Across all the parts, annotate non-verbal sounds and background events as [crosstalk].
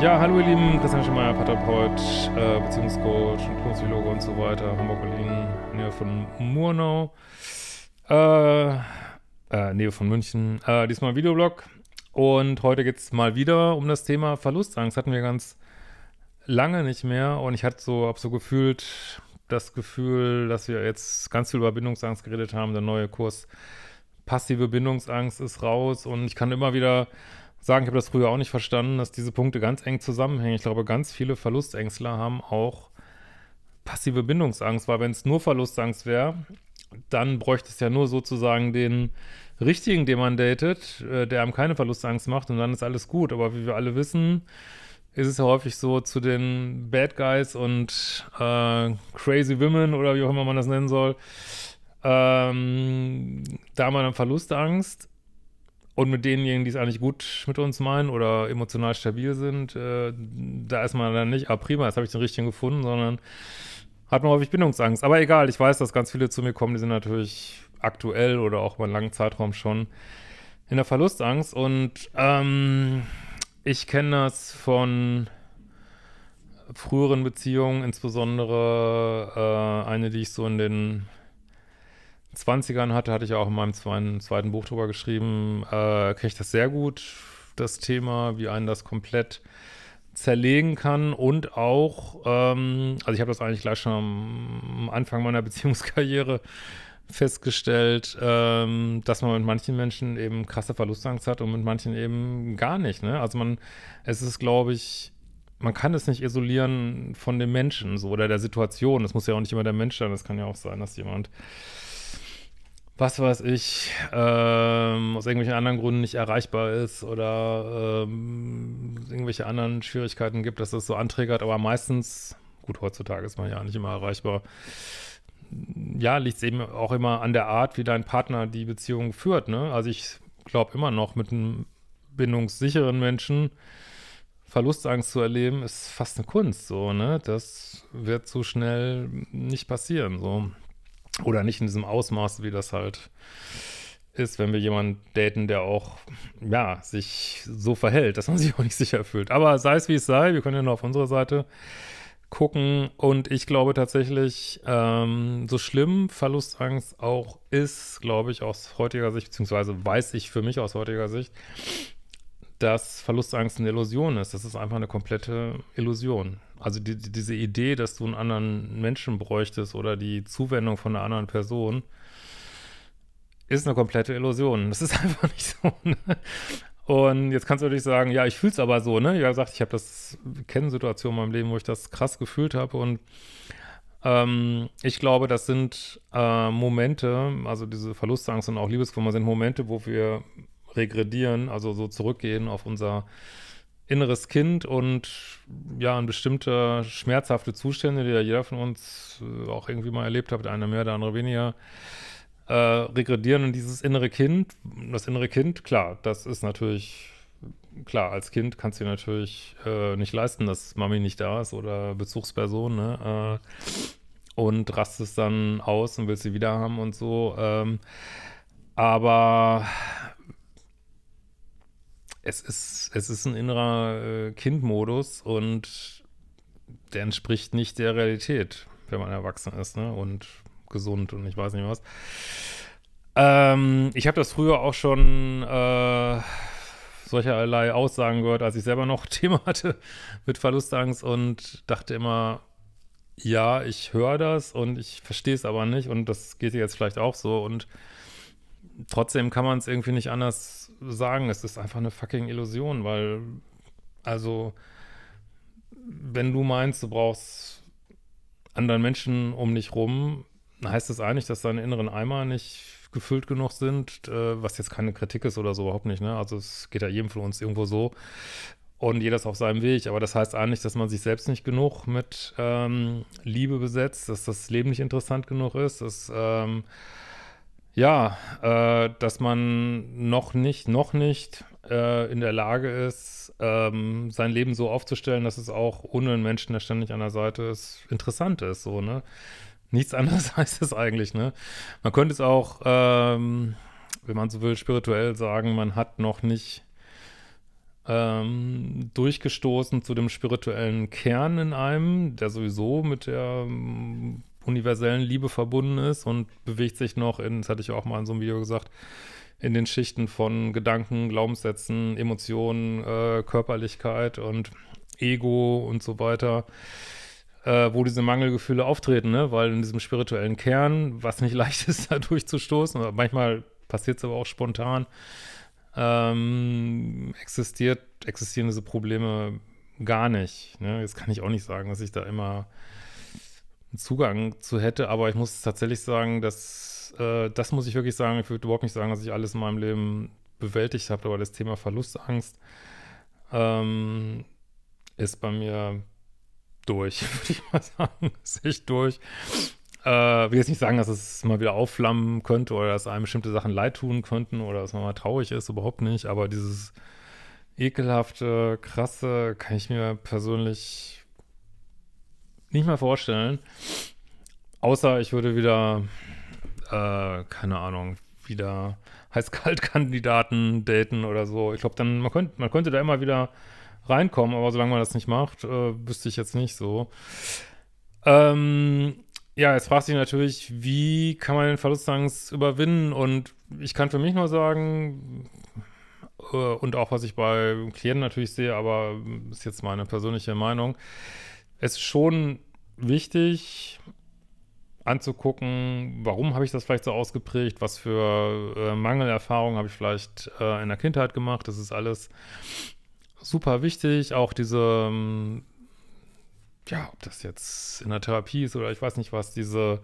Ja, hallo ihr Lieben, Christian Schemeier, Paterpaut, äh, Beziehungscoach und Psychologe und so weiter, Hamburg-Berlin, Nähe von Murnau, äh, äh, Nähe von München. Äh, diesmal Videoblog und heute geht es mal wieder um das Thema Verlustangst. Hatten wir ganz lange nicht mehr und ich hatte so, hab so gefühlt das Gefühl, dass wir jetzt ganz viel über Bindungsangst geredet haben. Der neue Kurs Passive Bindungsangst ist raus und ich kann immer wieder sagen, ich habe das früher auch nicht verstanden, dass diese Punkte ganz eng zusammenhängen. Ich glaube, ganz viele Verlustängstler haben auch passive Bindungsangst, weil wenn es nur Verlustangst wäre, dann bräuchte es ja nur sozusagen den richtigen, den man datet, äh, der einem keine Verlustangst macht und dann ist alles gut. Aber wie wir alle wissen, ist es ja häufig so zu den Bad Guys und äh, Crazy Women oder wie auch immer man das nennen soll. Ähm, da haben wir dann Verlustangst und mit denjenigen, die es eigentlich gut mit uns meinen oder emotional stabil sind, äh, da ist man dann nicht, ah prima, jetzt habe ich den richtigen gefunden, sondern hat man häufig Bindungsangst. Aber egal, ich weiß, dass ganz viele zu mir kommen, die sind natürlich aktuell oder auch über einen langen Zeitraum schon in der Verlustangst. Und ähm, ich kenne das von früheren Beziehungen, insbesondere äh, eine, die ich so in den 20ern hatte, hatte ich auch in meinem zweiten, Buch drüber geschrieben, äh, kriege ich das sehr gut, das Thema, wie einen das komplett zerlegen kann und auch, ähm, also ich habe das eigentlich gleich schon am Anfang meiner [laughs] Beziehungskarriere festgestellt, ähm, dass man mit manchen Menschen eben krasse Verlustangst hat und mit manchen eben gar nicht. Ne? Also man, es ist, glaube ich, man kann es nicht isolieren von dem Menschen so oder der Situation. Das muss ja auch nicht immer der Mensch sein. Das kann ja auch sein, dass jemand was weiß ich, ähm, aus irgendwelchen anderen Gründen nicht erreichbar ist oder ähm, irgendwelche anderen Schwierigkeiten gibt, dass das so anträgert, aber meistens, gut, heutzutage ist man ja nicht immer erreichbar. Ja, liegt es eben auch immer an der Art, wie dein Partner die Beziehung führt, ne? Also ich glaube immer noch, mit einem bindungssicheren Menschen Verlustangst zu erleben, ist fast eine Kunst, so, ne? Das wird so schnell nicht passieren, so. Oder nicht in diesem Ausmaß, wie das halt ist, wenn wir jemanden daten, der auch, ja, sich so verhält, dass man [laughs] sich auch nicht sicher fühlt. Aber sei es wie es sei, wir können ja nur auf unserer Seite gucken. Und ich glaube tatsächlich, ähm, so schlimm Verlustangst auch ist, glaube ich, aus heutiger Sicht, beziehungsweise weiß ich für mich aus heutiger Sicht, dass Verlustangst eine Illusion ist. Das ist einfach eine komplette Illusion. Also die, die, diese Idee, dass du einen anderen Menschen bräuchtest oder die Zuwendung von einer anderen Person, ist eine komplette Illusion. Das ist [laughs] einfach nicht so. Ne? Und jetzt kannst du natürlich sagen, ja, ich fühle es aber so, ne? Ja, gesagt, ich habe das, kennen Situationen in meinem Leben, wo ich das krass gefühlt habe und ähm, ich glaube, das sind äh, Momente, also diese Verlustangst und auch Liebeskummer sind Momente, wo wir regredieren, also so zurückgehen auf unser inneres Kind und ja, an bestimmte schmerzhafte Zustände, die ja jeder von uns äh, auch irgendwie mal erlebt hat, einer mehr, der andere weniger, äh, regredieren. in dieses innere Kind, das innere Kind, klar, das ist natürlich, klar, als Kind kannst du dir natürlich äh, nicht leisten, dass Mami nicht da ist oder Bezugsperson, ne? Äh, und rastest dann aus und willst sie wieder haben und so. Ähm, aber es ist, es ist ein innerer äh, Kindmodus und der entspricht nicht der Realität, wenn man erwachsen ist, ne? Und gesund und ich weiß nicht was. Ähm, ich habe das früher auch schon äh, solcherlei Aussagen gehört, als ich selber noch [laughs] Thema hatte mit Verlustangst und dachte immer, ja, ich höre das und ich verstehe es aber nicht und das geht dir jetzt vielleicht auch so und trotzdem kann man es irgendwie nicht anders sagen, es ist einfach eine fucking Illusion, weil, also, wenn du meinst, du brauchst anderen Menschen um dich rum, heißt das eigentlich, dass deine inneren Eimer nicht gefüllt genug sind, äh, was jetzt keine Kritik ist oder so, überhaupt nicht, ne? Also es geht ja jedem von uns irgendwo so und jeder ist auf seinem Weg, aber das heißt eigentlich, dass man sich selbst nicht genug mit ähm, Liebe besetzt, dass das Leben nicht interessant genug ist, dass ähm, ja, äh, dass man noch nicht, noch nicht äh, in der Lage ist, ähm, sein Leben so aufzustellen, dass es auch ohne einen Menschen, der ständig an der Seite ist, interessant ist. So, ne? Nichts anderes [laughs] heißt es eigentlich, ne? Man könnte es auch, ähm, wenn man so will, spirituell sagen, man hat noch nicht ähm, durchgestoßen zu dem spirituellen Kern in einem, der sowieso mit der ähm, universellen Liebe verbunden ist und bewegt sich noch in, das hatte ich auch mal in so einem Video gesagt, in den Schichten von Gedanken, Glaubenssätzen, Emotionen, äh, Körperlichkeit und Ego und so weiter, äh, wo diese Mangelgefühle auftreten, ne? weil in diesem spirituellen Kern, was nicht [laughs] leicht ist, da durchzustoßen, manchmal passiert es aber auch spontan, ähm, existiert, existieren diese Probleme gar nicht. Ne? Jetzt kann ich auch nicht sagen, dass ich da immer Zugang zu hätte, aber ich muss tatsächlich sagen, dass äh, das muss ich wirklich sagen, ich würde überhaupt nicht sagen, dass ich alles in meinem Leben bewältigt habe, aber das Thema Verlustangst ähm, ist bei mir durch, [laughs] würde ich mal sagen. Ist echt durch. Äh, will jetzt nicht sagen, dass es mal wieder aufflammen könnte oder dass einem bestimmte Sachen leid tun könnten oder dass man mal traurig ist, überhaupt nicht, aber dieses ekelhafte, krasse kann ich mir persönlich nicht mehr vorstellen. Außer ich würde wieder, äh, keine Ahnung, wieder Heiß-Kalt-Kandidaten daten oder so. Ich glaube, dann, man könnte, man könnte da immer wieder reinkommen, aber solange man das nicht macht, äh, wüsste ich jetzt nicht so. Ähm, ja, jetzt fragt sich natürlich, wie kann man den Verlustangst überwinden? Und ich kann für mich nur sagen, äh, und auch was ich bei Klienten natürlich sehe, aber ist jetzt meine persönliche Meinung, es ist schon wichtig anzugucken, warum habe ich das vielleicht so ausgeprägt, was für äh, Mangelerfahrungen habe ich vielleicht äh, in der Kindheit gemacht. Das ist alles super wichtig. Auch diese, ja, ob das jetzt in der Therapie ist oder ich weiß nicht was, diese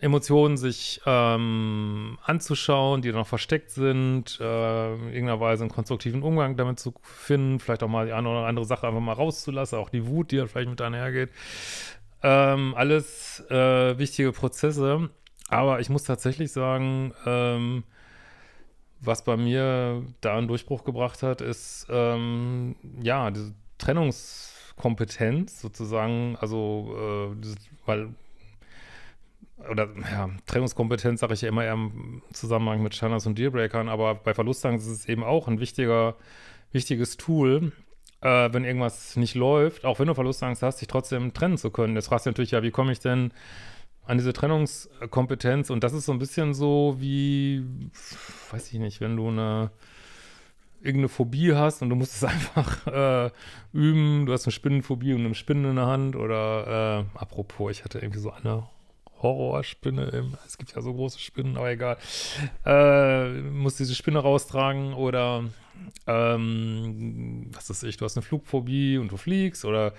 Emotionen sich ähm, anzuschauen, die noch versteckt sind, äh, in irgendeiner Weise einen konstruktiven Umgang damit zu finden, vielleicht auch mal die eine oder andere Sache einfach mal rauszulassen, auch die Wut, die dann vielleicht mit einhergeht. Ähm, alles äh, wichtige Prozesse. Aber ich muss tatsächlich sagen, ähm, was bei mir da einen Durchbruch gebracht hat, ist ähm, ja diese Trennungskompetenz sozusagen. Also, äh, weil oder ja, Trennungskompetenz sage ich ja immer eher im Zusammenhang mit Channels und Dealbreakern, aber bei Verlustangst ist es eben auch ein wichtiger, wichtiges Tool, äh, wenn irgendwas nicht läuft, auch wenn du Verlustangst hast, dich trotzdem trennen zu können. Jetzt fragst du natürlich, ja, wie komme ich denn an diese Trennungskompetenz? Und das ist so ein bisschen so wie, weiß ich nicht, wenn du eine irgendeine Phobie hast und du musst es [laughs] einfach äh, üben, du hast eine Spinnenphobie und eine Spinne in der Hand oder äh, apropos, ich hatte irgendwie so eine Horrorspinne im. Es gibt ja so große Spinnen, aber egal. Äh, muss diese Spinne raustragen oder ähm, was ist ich, du hast eine Flugphobie und du fliegst oder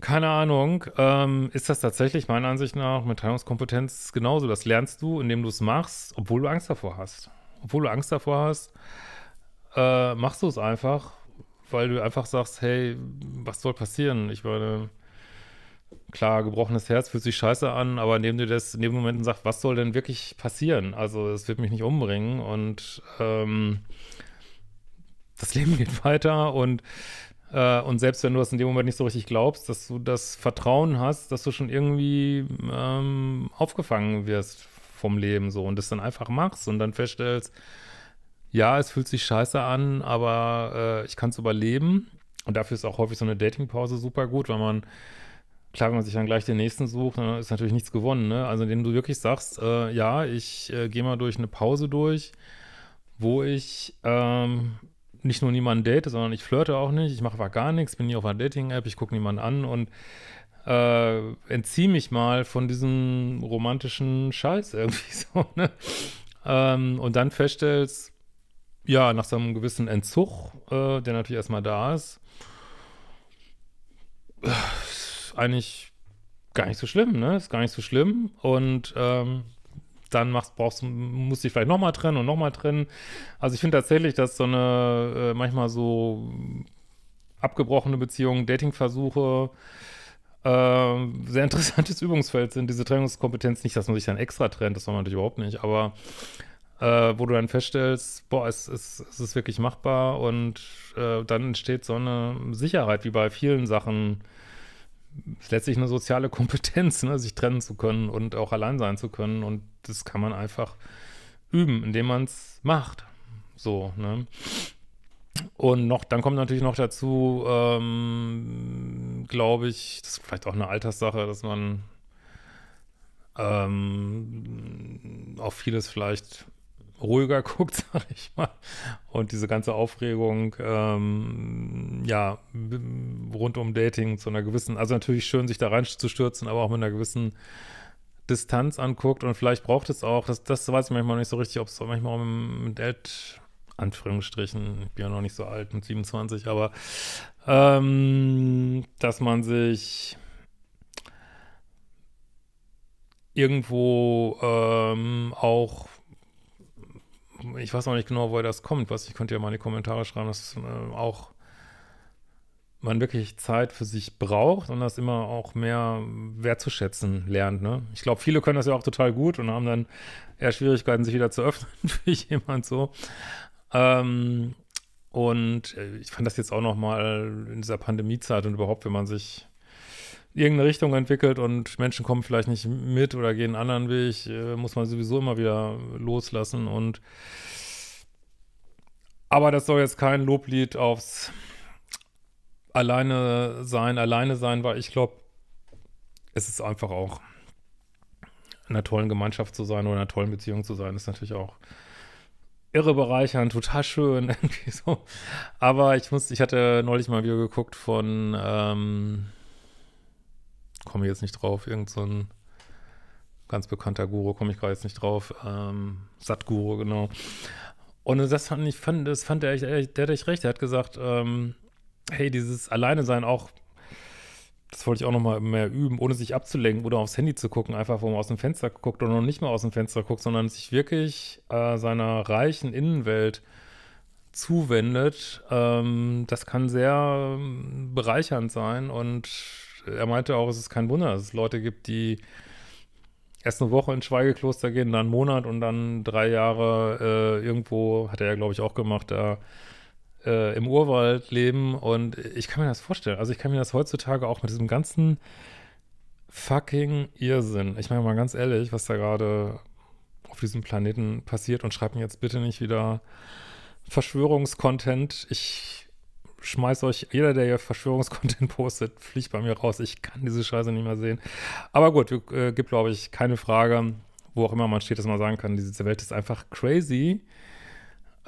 keine Ahnung, ähm, ist das tatsächlich meiner Ansicht nach mit Trennungskompetenz genauso. Das lernst du, indem du es machst, obwohl du Angst davor hast. Obwohl du Angst davor hast, äh, machst du es einfach, weil du einfach sagst, hey, was soll passieren? Ich meine, klar, gebrochenes Herz fühlt sich scheiße an, aber indem du das in dem Moment sagst, was soll denn wirklich passieren? Also, es wird mich nicht umbringen und ähm, das Leben [laughs] geht weiter und äh, und selbst wenn du das in dem Moment nicht so richtig glaubst, dass du das Vertrauen hast, dass du schon irgendwie ähm, aufgefangen wirst vom Leben so und das dann einfach machst und dann feststellst, ja, es fühlt sich scheiße an, aber äh, ich kann es überleben. Und dafür ist auch häufig so eine Datingpause super gut, weil man klar, wenn man sich dann gleich den nächsten sucht, dann ist natürlich nichts gewonnen. Ne? Also indem du wirklich sagst, äh, ja, ich äh, gehe mal durch eine Pause durch, wo ich ähm, nicht nur niemanden date, sondern ich flirte auch nicht, ich mache aber gar nichts, bin nie auf einer Dating-App, ich gucke niemanden an und äh, entziehe mich mal von diesem romantischen Scheiß irgendwie [laughs] so. Ne? Ähm, und dann feststellst, ja, nach so einem gewissen Entzug, äh, der natürlich erstmal da ist, eigentlich gar nicht so schlimm, ne? Ist gar nicht so schlimm. Und ähm, dann machst, brauchst, musst dich vielleicht nochmal trennen und nochmal trennen. Also ich finde tatsächlich, dass so eine äh, manchmal so abgebrochene Beziehung, Datingversuche äh, sehr interessantes [laughs] Übungsfeld sind. Diese Trennungskompetenz, nicht, dass man sich dann extra trennt, das soll man natürlich überhaupt nicht, aber äh, wo du dann feststellst, boah, es, es, es ist wirklich machbar und äh, dann entsteht so eine Sicherheit, wie bei vielen Sachen ist letztlich eine soziale [laughs] Kompetenz, ne? sich trennen zu können und auch allein sein zu können. Und das kann man einfach üben, indem man es macht. So, ne? Und noch, dann kommt natürlich noch dazu, ähm, glaube ich, das ist vielleicht auch eine Alterssache, dass man ähm, auf vieles vielleicht ruhiger [laughs] guckt, sag ich mal. Und diese ganze Aufregung, ähm, ja, rund um Dating zu einer gewissen, also natürlich schön, sich da reinzustürzen, aber auch mit einer gewissen Distanz anguckt. Und vielleicht braucht es auch, das, das weiß ich manchmal nicht so richtig, ob es manchmal auch mit Date, Anführungsstrichen, ich bin ja noch nicht so alt mit 27, aber ähm, dass man sich irgendwo ähm, auch ich weiß auch nicht genau, woher das kommt. Was ich könnte ja mal in die Kommentare schreiben, dass äh, auch man wirklich Zeit für sich braucht und das immer auch mehr wertzuschätzen lernt. Ne? Ich glaube, viele können das ja auch total gut und haben dann eher Schwierigkeiten, sich wieder zu öffnen [laughs] für jemand so. Ähm, und äh, ich fand das jetzt auch noch mal in dieser Pandemiezeit und überhaupt, wenn man sich irgendeine Richtung entwickelt und Menschen kommen vielleicht nicht mit oder gehen einen anderen Weg, äh, muss man sowieso immer wieder loslassen und aber das soll jetzt kein Loblied aufs Alleine sein, alleine sein, weil ich glaube, es ist einfach auch in einer tollen Gemeinschaft zu sein oder in einer tollen Beziehung zu sein, ist natürlich auch irre bereichernd, total schön, [laughs] irgendwie so. Aber ich muss, ich hatte neulich mal ein Video geguckt von, ähm, komme ich jetzt nicht drauf. Irgend so ein ganz bekannter Guru, komme ich gerade jetzt nicht drauf. Ähm, Satguru, genau. Und das fand ich, fand, das fand er, der hat echt recht. Er hat gesagt, ähm, hey, dieses Alleine sein auch, das wollte ich auch nochmal mehr üben, ohne sich abzulenken oder aufs Handy zu gucken, einfach wo man aus dem Fenster guckt oder noch nicht mal aus dem Fenster guckt, sondern sich wirklich äh, seiner reichen Innenwelt zuwendet. Ähm, das kann sehr ähm, bereichernd sein und er meinte auch, es ist kein Wunder, dass es Leute gibt, die erst eine Woche ins Schweigekloster gehen, dann einen Monat und dann drei Jahre äh, irgendwo, hat er ja, glaube ich, auch gemacht, da äh, im Urwald leben. Und ich kann mir das vorstellen. Also ich kann mir das heutzutage auch mit diesem ganzen fucking Irrsinn. Ich meine mal ganz ehrlich, was da gerade auf diesem Planeten passiert und schreibt mir jetzt bitte nicht wieder Verschwörungskontent. Ich schmeiß euch, jeder, der hier Verschwörungskontent [laughs] postet, fliegt bei mir raus. Ich kann diese Scheiße nicht mehr sehen. Aber gut, äh, gibt, glaube ich, keine Frage, wo auch immer man steht, dass man sagen kann, diese Welt ist einfach crazy.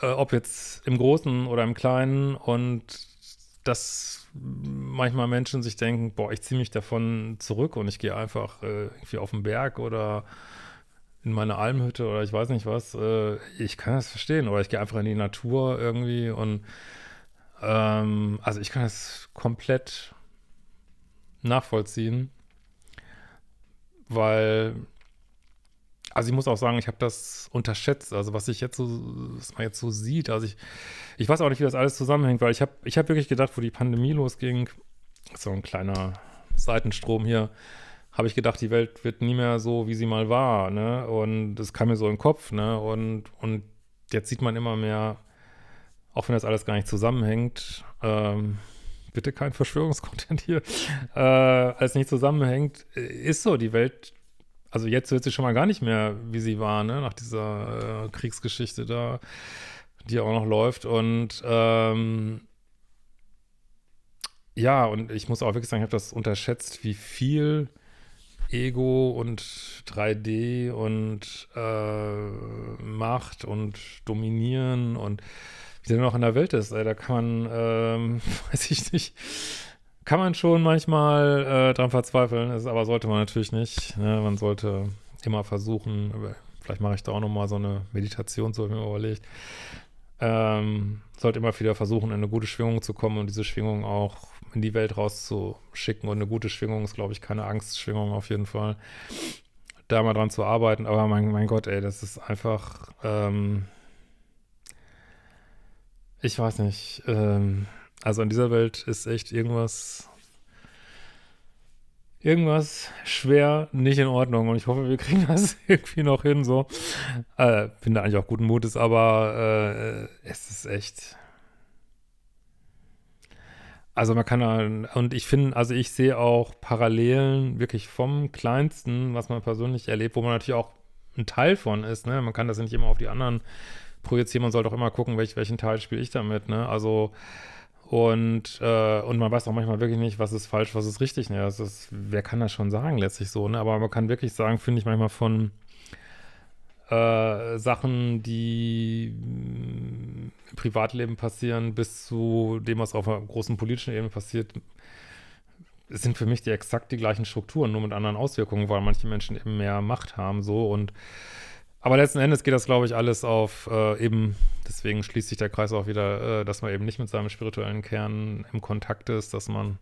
Äh, ob jetzt im Großen oder im Kleinen und dass manchmal Menschen sich denken, boah, ich ziehe mich davon zurück und ich gehe einfach äh, irgendwie auf den Berg oder in meine Almhütte oder ich weiß nicht was. Äh, ich kann das verstehen. Oder ich gehe einfach in die Natur irgendwie und ähm, also ich kann das komplett nachvollziehen, weil, also ich muss auch sagen, ich habe das unterschätzt, also was ich jetzt so, was man jetzt so sieht, also ich, ich weiß auch nicht, wie das alles zusammenhängt, weil ich habe ich hab wirklich gedacht, wo die Pandemie losging, so ein kleiner Seitenstrom hier, habe ich gedacht, die Welt wird nie mehr so, wie sie mal war, ne? Und das kam mir so in den Kopf, ne? Und, und jetzt sieht man immer mehr, auch wenn das alles gar nicht zusammenhängt. Ähm, bitte kein Verschwörungskontent hier. Äh, alles nicht zusammenhängt. Äh, ist so, die Welt also jetzt wird sie schon mal gar nicht mehr, wie sie war, ne? nach dieser äh, Kriegsgeschichte da, die auch noch läuft. Und ähm, ja, und ich muss auch wirklich sagen, ich habe das unterschätzt, wie viel Ego und 3D und äh, Macht und Dominieren und wie der noch in der Welt ist. Ey, da kann man, ähm, [laughs] weiß ich nicht, kann man schon manchmal äh, dran verzweifeln, ist, aber sollte man natürlich nicht. Ne? Man sollte immer versuchen, vielleicht mache ich da auch nochmal so eine Meditation, so habe ich mir überlegt. Ähm, sollte immer wieder versuchen, in eine gute Schwingung zu kommen und diese Schwingung auch in die Welt rauszuschicken. Und eine gute Schwingung ist, glaube ich, keine Angstschwingung auf jeden Fall. Da mal dran zu arbeiten, aber mein, mein Gott, ey, das ist einfach, ähm, ich weiß nicht. Ähm, also in dieser Welt ist echt irgendwas. Irgendwas schwer nicht in Ordnung und ich hoffe, wir kriegen [laughs] das irgendwie noch hin. So, äh, bin eigentlich auch guten Mutes, aber äh, es ist echt. Also man kann da, und ich finde, also ich sehe auch Parallelen wirklich vom Kleinsten, was man persönlich erlebt, wo man natürlich auch ein Teil von ist, ne? Man kann das nicht immer auf die anderen projizieren, man sollte auch immer gucken, welch, welchen Teil spiele ich damit, ne? Also und, äh, und man weiß auch manchmal wirklich nicht, was ist falsch, was ist richtig. Ne? Das ist, wer kann das schon sagen, letztlich so, ne? Aber man kann wirklich sagen, finde ich manchmal von äh, Sachen, die mm, im Privatleben passieren, bis zu dem, was auf einer großen politischen Ebene passiert, sind für mich die exakt die gleichen Strukturen, nur mit anderen Auswirkungen, weil manche Menschen eben mehr Macht haben so und aber letzten Endes geht das, glaube ich, alles auf äh, eben, deswegen schließt sich der Kreis auch wieder, äh, dass man eben nicht mit seinem spirituellen Kern im Kontakt ist, dass man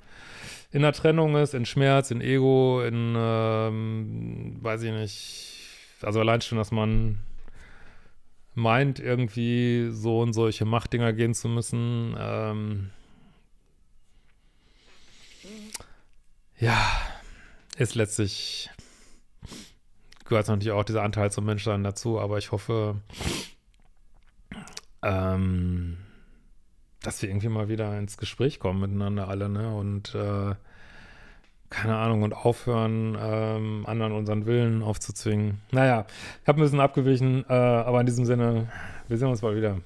in der Trennung ist, in Schmerz, in Ego, in, ähm, weiß ich nicht, also allein schon, dass man meint, irgendwie so und solche Machtdinger gehen zu müssen. Ähm, ja, ist letztlich gehört natürlich auch dieser Anteil zum Mensch dazu, aber ich hoffe, ähm, dass wir irgendwie mal wieder ins Gespräch kommen miteinander alle, ne? Und äh, keine Ahnung, und aufhören, ähm, anderen unseren Willen aufzuzwingen. Naja, ich habe ein bisschen abgewichen, äh, aber in diesem Sinne, wir sehen uns bald wieder.